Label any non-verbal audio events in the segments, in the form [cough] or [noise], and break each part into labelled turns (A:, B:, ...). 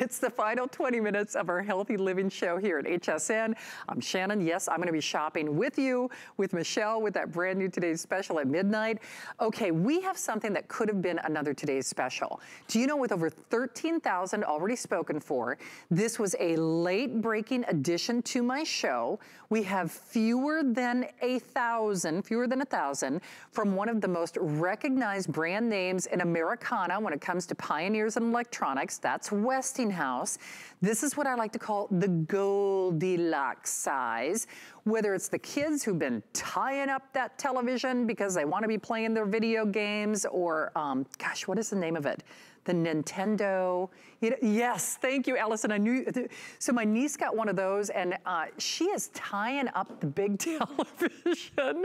A: It's the final 20 minutes of our Healthy Living Show here at HSN. I'm Shannon. Yes, I'm going to be shopping with you, with Michelle, with that brand new Today's Special at midnight. Okay, we have something that could have been another Today's Special. Do you know with over 13,000 already spoken for, this was a late-breaking addition to my show. We have fewer than a thousand, fewer than a thousand, from one of the most recognized brand names in Americana when it comes to pioneers in electronics. That's Westinghouse cooking This is what I like to call the Goldilocks size. Whether it's the kids who've been tying up that television because they wanna be playing their video games or, um, gosh, what is the name of it? the Nintendo. You know, yes, thank you, Allison. I knew. So my niece got one of those, and uh, she is tying up the big [laughs] television in the living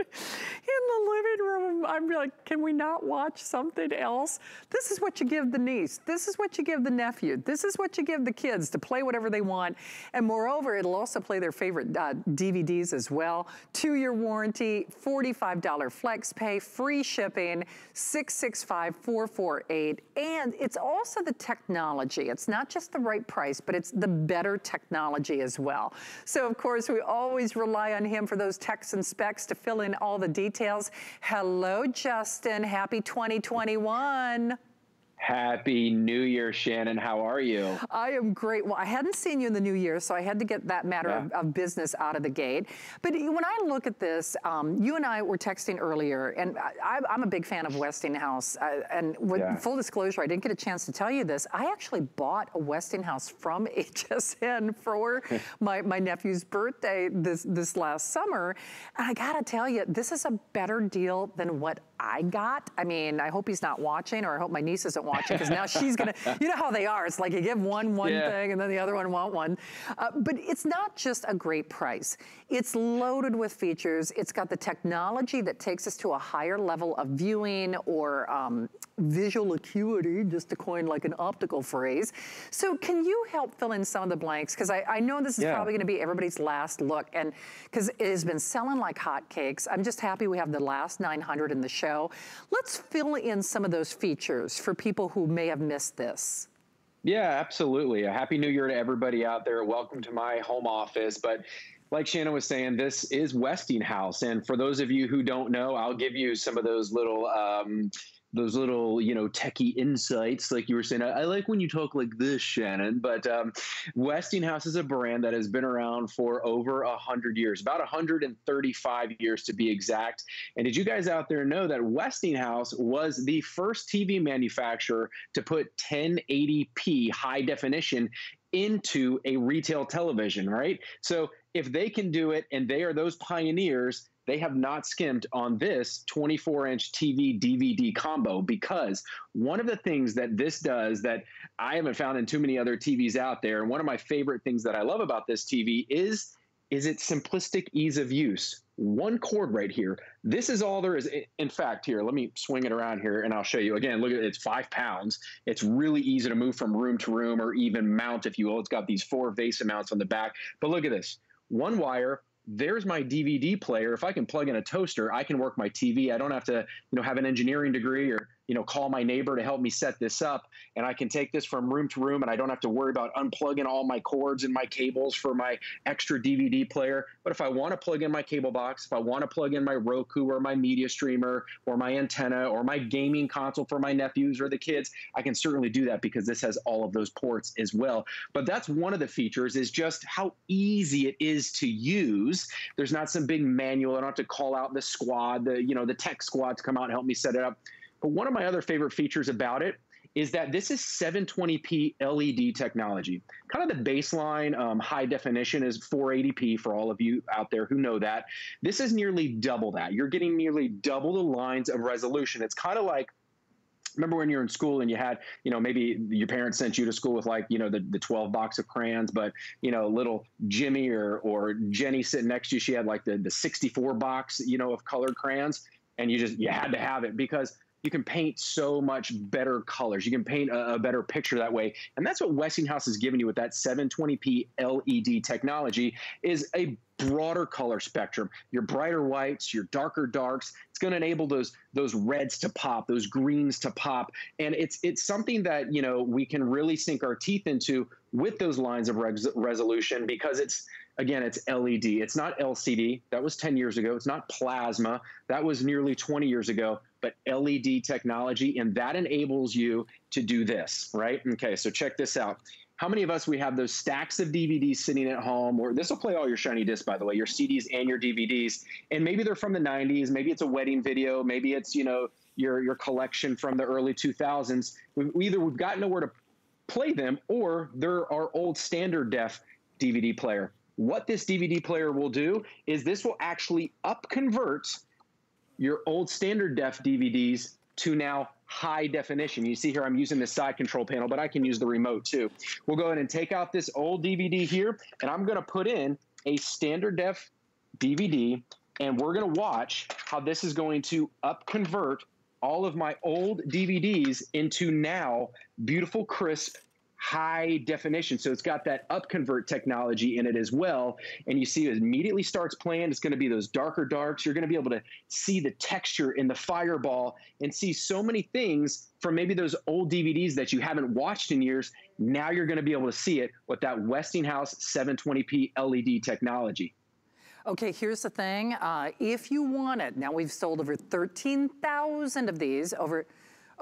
A: room. I'm like, can we not watch something else? This is what you give the niece. This is what you give the nephew. This is what you give the kids to play whatever they want. And moreover, it'll also play their favorite uh, DVDs as well. Two-year warranty, $45 flex pay, free shipping, 665-448. And it's it's also the technology. It's not just the right price, but it's the better technology as well. So of course, we always rely on him for those techs and specs to fill in all the details. Hello, Justin. Happy 2021.
B: Happy New Year, Shannon. How are you?
A: I am great. Well, I hadn't seen you in the new year, so I had to get that matter yeah. of, of, business out of the gate. But when I look at this, um, you and I were texting earlier, and I, am a big fan of Westinghouse. and with yeah. full disclosure, I didn't get a chance to tell you this. I actually bought a Westinghouse from HSN [laughs] for my, my nephew's birthday this, this last summer. And I gotta tell you, this is a better deal than what I got. I mean, I hope he's not watching or I hope my niece isn't watching because now she's gonna, [laughs] you know how they are. It's like you give one one yeah. thing and then the other one want one. Uh, but it's not just a great price. It's loaded with features. It's got the technology that takes us to a higher level of viewing or um, visual acuity, just to coin like an optical phrase. So can you help fill in some of the blanks? Because I, I, know this is yeah. probably gonna be everybody's last look and because it has been selling like hotcakes. I'm just happy we have the last 900 in the show show. Let's fill in some of those features for people who may have missed this.
B: Yeah, absolutely. A happy new year to everybody out there. Welcome to my home office. But like Shannon was saying, this is Westinghouse. And for those of you who don't know, I'll give you some of those little um, those little you know techie insights like you were saying I, I, like when you talk like this shannon but um, westinghouse is a brand that has been around for over 100 years about 135 years to be exact and did you guys out there know that westinghouse was the first tv manufacturer to put 1080p high definition into a retail television right so if they can do it and they are those pioneers they have not skimped on this 24 inch TV DVD combo because one of the things that this does that I haven't found in too many other TVs out there, and one of my favorite things that I love about this TV is is its simplistic ease of use. One cord right here. This is all there is. In fact, here, let me swing it around here and I'll show you. Again, look at it, it's five pounds. It's really easy to move from room to room or even mount, if you will. It's got these four vase mounts on the back. But look at this. One wire, there's my DVD player. If I can plug in a toaster, I can work my TV. I don't have to, you know, have an engineering degree or you know, call my neighbor to help me set this up, and I can take this from room to room, and I don't have to worry about unplugging all my cords and my cables for my extra DVD player. But if I want to plug in my cable box, if I want to plug in my Roku or my media streamer or my antenna or my gaming console for my nephews or the kids, I can certainly do that because this has all of those ports as well. But that's one of the features is just how easy it is to use. There's not some big manual. I don't have to call out the squad, the you know, the tech squad to come out and help me set it up. But one of my other favorite features about it is that this is 720p LED technology. Kind of the baseline um, high definition is 480p for all of you out there who know that. This is nearly double that. You're getting nearly double the lines of resolution. It's kind of like remember when you're in school and you had you know maybe your parents sent you to school with like you know the, the 12 box of crayons but you know little jimmy or or jenny sitting next to you she had like the, the 64 box you know of colored crayons and you just you had to have it because you can paint so much better colors. You can paint a, a, better picture that way. And that's what Westinghouse is giving you with that 720p LED technology is a broader color spectrum. Your brighter whites, your darker darks, it's going to enable those those reds to pop, those greens to pop. And it's it's something that, you know, we can really sink our teeth into with those lines of res resolution because it's again it's LED. It's not LCD. That was 10 years ago. It's not plasma. That was nearly 20 years ago but LED technology, and that enables you to do this, right? Okay, so check this out. How many of us, we have those stacks of DVDs sitting at home, or this will play all your shiny discs, by the way, your CDs and your DVDs, and maybe they're from the 90s, maybe it's a wedding video, maybe it's, you know, your, your collection from the early 2000s. We've, either we've got nowhere to play them, or there are old standard def DVD player. What this DVD player will do is this will actually upconvert your old standard def DVDs to now high definition. You see here, I'm using the side control panel, but I can use the remote too. We'll go ahead and take out this old DVD here, and I'm gonna put in a standard def DVD, and we're gonna watch how this is going to upconvert all of my old DVDs into now beautiful, crisp high definition. So it's got that upconvert technology in it as well. And you see it immediately starts playing. It's going to be those darker darks. You're going to be able to see the texture in the fireball and see so many things from maybe those old DVDs that you haven't watched in years. Now you're going to be able to see it with that Westinghouse 720p LED technology.
A: Okay, here's the thing. Uh, if you want it, now we've sold over 13,000 of these over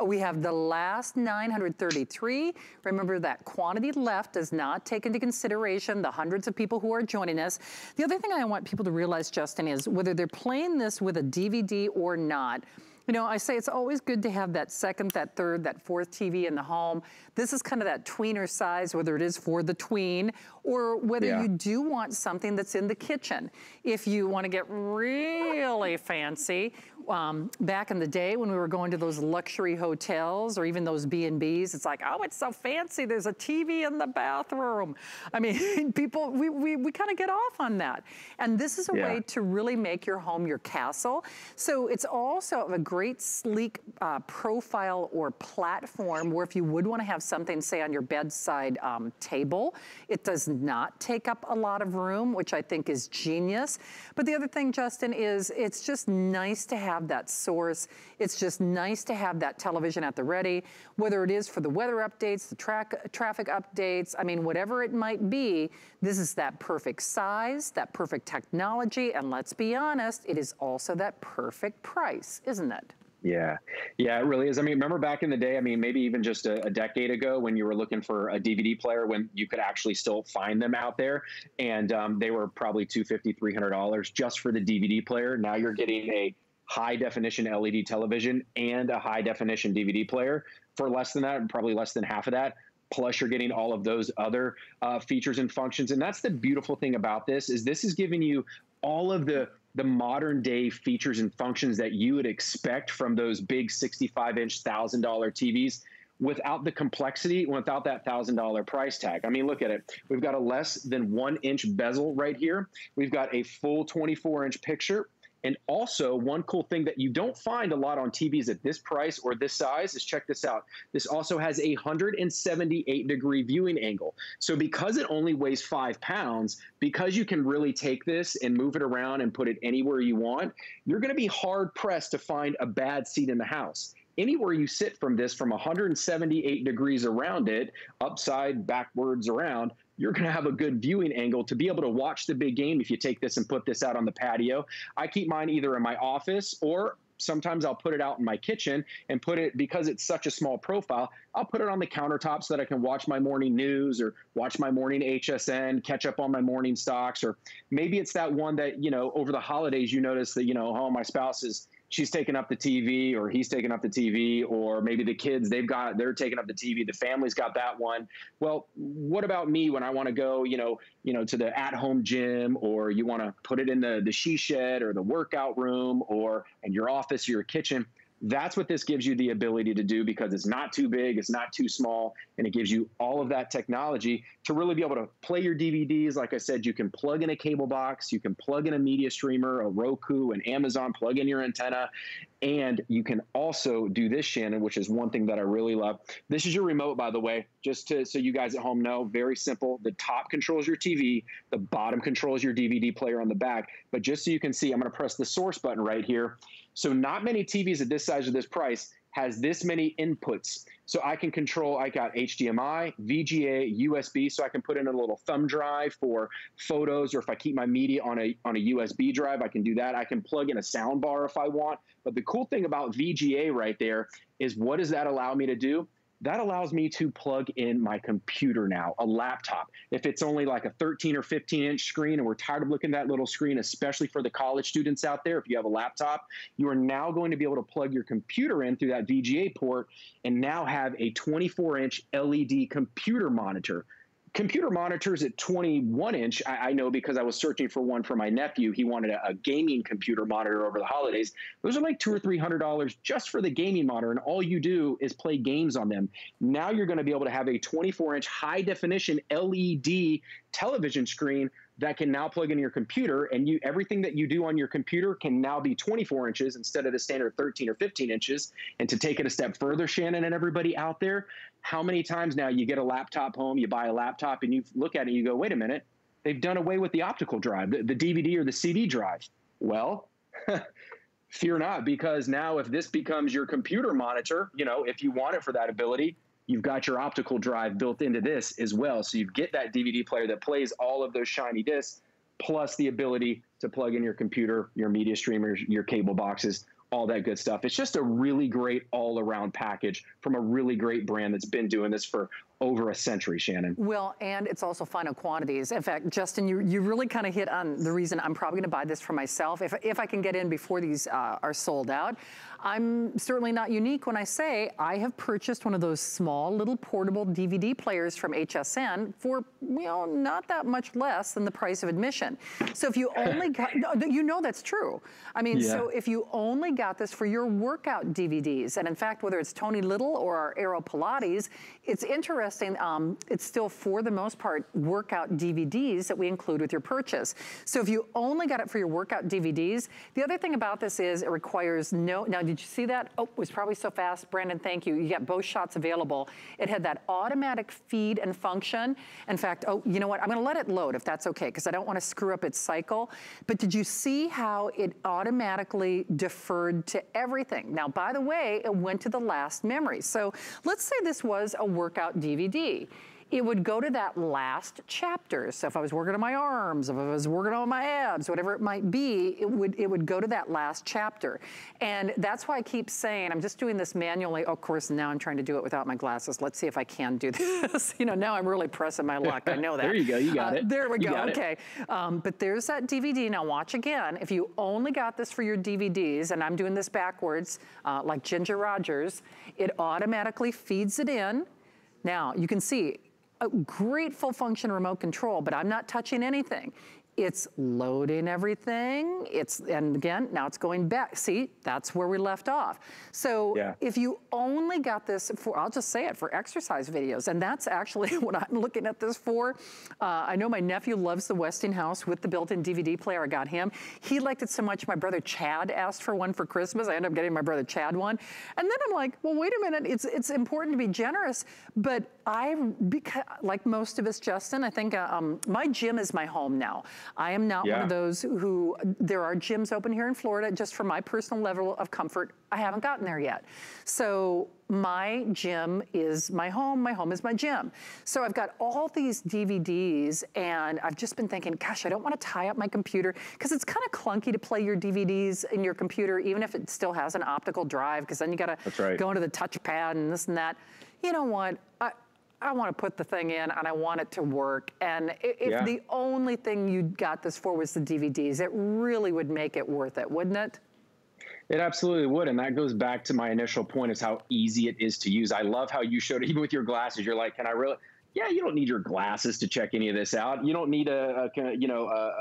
A: we have the last 933. Remember that quantity left does not take into consideration the hundreds of people who are joining us. The other thing I want people to realize, Justin, is whether they're playing this with a DVD or not, you know, I say it's always good to have that second, that third, that fourth TV in the home. This is kind of that tweener size, whether it is for the tween or whether yeah. you do want something that's in the kitchen. If you want to get really fancy, um, back in the day when we were going to those luxury hotels or even those B&Bs, it's like, oh, it's so fancy. There's a TV in the bathroom. [laughs] I mean, [laughs] people, we, we, we kind of get off on that. And this is a yeah. way to really make your home your castle. So it's also a great sleek uh, profile or platform where if you would want to have something, say, on your bedside um, table, it does not take up a lot of room, which I think is genius. But the other thing, Justin, is it's just nice to have have that source. It's just nice to have that television at the ready, whether it is for the weather updates, the track, traffic updates, I mean, whatever it might be, this is that perfect size, that perfect technology, and let's be honest, it is also that perfect price, isn't it?
B: Yeah, yeah, it really is. I mean, remember back in the day, I mean, maybe even just a, a, decade ago when you were looking for a DVD player when you could actually still find them out there and um, they were probably $250, $300 just for the DVD player. Now you're getting a high definition LED television and a high definition DVD player for less than that, and probably less than half of that. Plus, you're getting all of those other uh, features and functions, and that's the beautiful thing about this is this is giving you all of the the modern day features and functions that you would expect from those big 65 inch thousand dollar TVs without the complexity, without that $1,000 price tag. I mean, look at it. We've got a less than one inch bezel right here. We've got a full 24 inch picture and also, one cool thing that you don't find a lot on TVs at this price or this size is check this out. This also has a 178 degree viewing angle. So because it only weighs five pounds, because you can really take this and move it around and put it anywhere you want, you're gonna be hard pressed to find a bad seat in the house anywhere you sit from this from 178 degrees around it upside backwards around you're going to have a good viewing angle to be able to watch the big game if you take this and put this out on the patio. I keep mine either in my office or sometimes I'll put it out in my kitchen and put it because it's such a small profile. I'll put it on the countertop so that I can watch my morning news or watch my morning HSN, catch up on my morning stocks, or maybe it's that one that you know over the holidays you notice that you know oh my spouse is she's taking up the TV or he's taking up the TV or maybe the kids they've got they're taking up the TV the family's got that one well what about me when I want to go you know you know to the at home gym or you want to put it in the the she shed or the workout room or in your office or your kitchen that's what this gives you the ability to do because it's not too big, it's not too small, and it gives you all of that technology to really be able to play your DVDs. Like I said, you can plug in a cable box, you can plug in a media streamer, a Roku, an Amazon, plug in your antenna, and you can also do this, Shannon, which is one thing that I really love. This is your remote, by the way, just to so you guys at home know. Very simple. The top controls your TV, the bottom controls your DVD player on the back. But just so you can see, I'm going to press the source button right here. So not many TVs at this size or this price has this many inputs. So I can control, I got HDMI, VGA, USB, so I can put in a little thumb drive for photos, or if I keep my media on a, on a USB drive, I can do that. I can plug in a sound bar if I want. But the cool thing about VGA right there is what does that allow me to do? that allows me to plug in my computer now, a laptop. If it's only like a 13 or 15 inch screen and we're tired of looking at that little screen, especially for the college students out there, if you have a laptop, you are now going to be able to plug your computer in through that VGA port and now have a 24 inch LED computer monitor computer monitors at 21 inch I, I, know because i was searching for one for my nephew he wanted a, a gaming computer monitor over the holidays those are like two or three hundred dollars just for the gaming monitor and all you do is play games on them now you're going to be able to have a 24 inch high definition led television screen that can now plug into your computer and you everything that you do on your computer can now be 24 inches instead of the standard 13 or 15 inches and to take it a step further shannon and everybody out there how many times now you get a laptop home you buy a laptop and you look at it and you go wait a minute they've done away with the optical drive the, the dvd or the cd drive well [laughs] fear not because now if this becomes your computer monitor you know if you want it for that ability you've got your optical drive built into this as well. So you get that DVD player that plays all of those shiny discs, plus the ability to plug in your computer, your media streamers, your cable boxes, all that good stuff. It's just a really great all around package from a really great brand that's been doing this for over a century, Shannon.
A: Well, and it's also final quantities. In fact, Justin, you, you really kind of hit on the reason I'm probably gonna buy this for myself. If, if I can get in before these uh, are sold out, I'm certainly not unique when I say I have purchased one of those small little portable DVD players from HSN for, you know, not that much less than the price of admission. So if you only [laughs] got, you know that's true. I mean, yeah. so if you only got this for your workout DVDs, and in fact, whether it's Tony Little or our Aero Pilates, it's interesting interesting, um, it's still for the most part workout DVDs that we include with your purchase. So if you only got it for your workout DVDs, the other thing about this is it requires no, now did you see that? Oh, it was probably so fast. Brandon, thank you. You got both shots available. It had that automatic feed and function. In fact, oh, you know what? I'm gonna let it load if that's okay, because I don't wanna screw up its cycle. But did you see how it automatically deferred to everything? Now, by the way, it went to the last memory. So let's say this was a workout DVD DVD it would go to that last chapter. So if I was working on my arms, if I was working on my abs, whatever it might be, it would, it would go to that last chapter. And that's why I keep saying, I'm just doing this manually. Of course, now I'm trying to do it without my glasses. Let's see if I can do [laughs] this. you know, now I'm really pressing my luck. I know [laughs] that. there you go. You got uh, it. There we go. Okay. Um, but there's that DVD. Now watch again. If you only got this for your DVDs, and I'm doing this backwards, uh, like Ginger Rogers, it automatically feeds it in now, you can see a great full function remote control, but I'm not touching anything. It's loading everything. It's, and again, now it's going back. See, that's where we left off. So yeah. if you only got this for, I'll just say it, for exercise videos, and that's actually [laughs] what I'm looking at this for. Uh, I know my nephew loves the Westinghouse with the built-in DVD player. I got him. He liked it so much, my brother Chad asked for one for Christmas. I ended up getting my brother Chad one. And then I'm like, well, wait a minute. It's, it's important to be generous, but I, like most of us, Justin, I think uh, um, my gym is my home now. I am not yeah. one of those who, there are gyms open here in Florida just for my personal level of comfort. I haven't gotten there yet. So my gym is my home, my home is my gym. So I've got all these DVDs and I've just been thinking, gosh, I don't wanna tie up my computer because it's kind of clunky to play your DVDs in your computer even if it still has an optical drive because then you gotta right. go into the touchpad and this and that. You know what? I, I want to put the thing in and I want it to work. And if yeah. the only thing you got this for was the DVDs, it really would make it worth it, wouldn't it?
B: It absolutely would. And that goes back to my initial point is how easy it is to use. I love how you showed it, [laughs] even with your glasses, you're like, can I really, yeah, you don't need your glasses to check any of this out. You don't need a, a you know, a,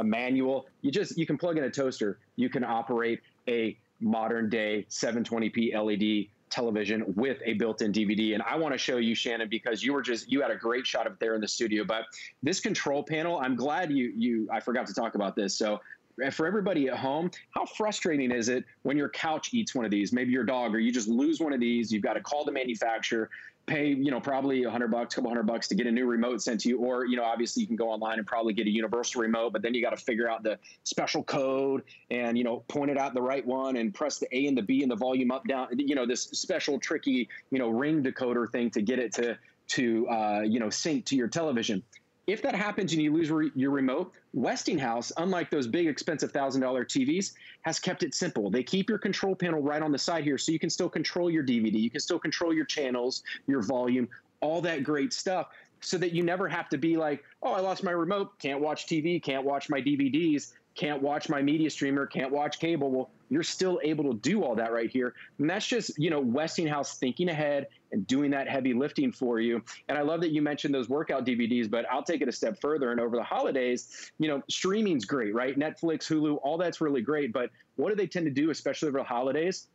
B: a manual. You just, you can plug in a toaster. You can operate a modern day 720p LED television with a built-in DVD. And I want to show you, Shannon, because you were just you had a great shot up there in the studio. But this control panel, I'm glad you you I forgot to talk about this. So eh, for everybody at home, how frustrating is it when your couch eats one of these? Maybe your dog, or you just lose one of these. You've got to call the manufacturer pay, you know, probably a hundred bucks, couple hundred bucks to get a new remote sent to you. Or, you know, obviously you can go online and probably get a universal remote, but then you got to figure out the special code and, you know, point it out the right one and press the A and the B and the volume up down, you know, this special tricky, you know, ring decoder thing to get it to, to, uh, you know, sync to your television. If that happens and you lose re your remote, Westinghouse, unlike those big expensive $1,000 TVs, has kept it simple. They keep your control panel right on the side here so you can still control your DVD, you can still control your channels, your volume, all that great stuff so that you never have to be like, oh, I lost my remote, can't watch TV, can't watch my DVDs, can't watch my media streamer, can't watch cable. Well, you're still able to do all that right here. And that's just, you know, Westinghouse thinking ahead and doing that heavy lifting for you. And I love that you mentioned those workout DVDs, but I'll take it a step further. And over the holidays, you know, streaming's great, right? Netflix, Hulu, all that's really great. But what do they tend to do, especially over the holidays?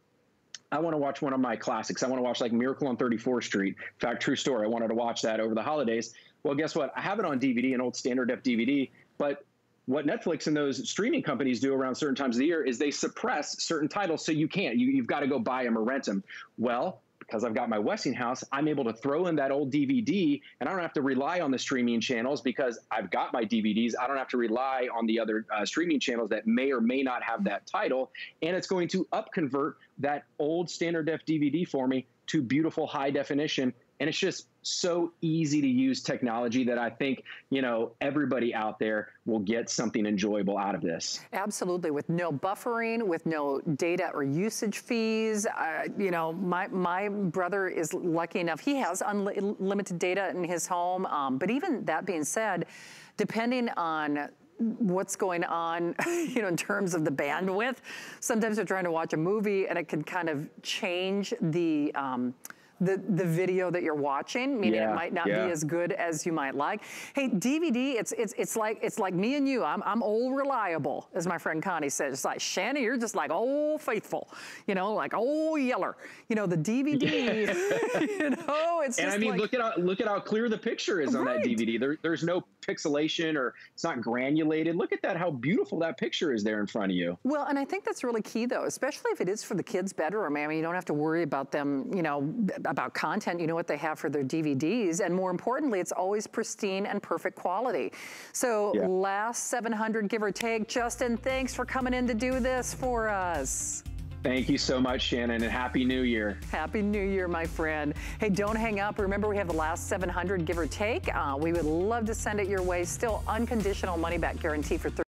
B: I want to watch one of my classics. I want to watch like Miracle on 34th Street. In fact, true story. I wanted to watch that over the holidays. Well, guess what? I have it on DVD, an old standard def DVD, but what Netflix and those streaming companies do around certain times of the year is they suppress certain titles so you can't. You, have got to go buy them or rent them. Well, because I've got my Westinghouse, I'm able to throw in that old DVD and I don't have to rely on the streaming channels because I've got my DVDs. I don't have to rely on the other uh, streaming channels that may or may not have that title. And it's going to upconvert that old standard def DVD for me to beautiful high definition. And it's just so easy to use technology that I think, you know, everybody out there will get something enjoyable out of this.
A: Absolutely, with no buffering, with no data or usage fees. Uh, you know, my, my brother is lucky enough, he has unlimited data in his home, um, but even that being said, depending on what's going on, [laughs] you know, in terms of the bandwidth. Sometimes you're trying to watch a movie and it can kind of change the, um, the, the video that you're watching, meaning yeah, it might not yeah. be as good as you might like. Hey, DVD, it's it's it's like it's like me and you. I'm I'm old reliable, as my friend Connie says. It's like Shanna, you're just like old faithful, you know, like old yeller. You know, the DVD, yeah. [laughs] you know, it's And I mean, like, look
B: at how look at how clear the picture is on right. that DVD. There, there's no pixelation or it's not granulated. Look at that, how beautiful that picture is there in front of you.
A: Well, and I think that's really key though, especially if it is for the kids' bedroom. I mean, you don't have to worry about them, you know, about content, you know what they have for their DVDs, and more importantly, it's always pristine and perfect quality. So yeah. last 700, give or take. Justin, thanks for coming in to do this for us.
B: Thank you so much, Shannon, and Happy New Year.
A: Happy New Year, my friend. Hey, don't hang up. Remember, we have the last 700, give or take. Uh, we would love to send it your way. Still unconditional money back guarantee for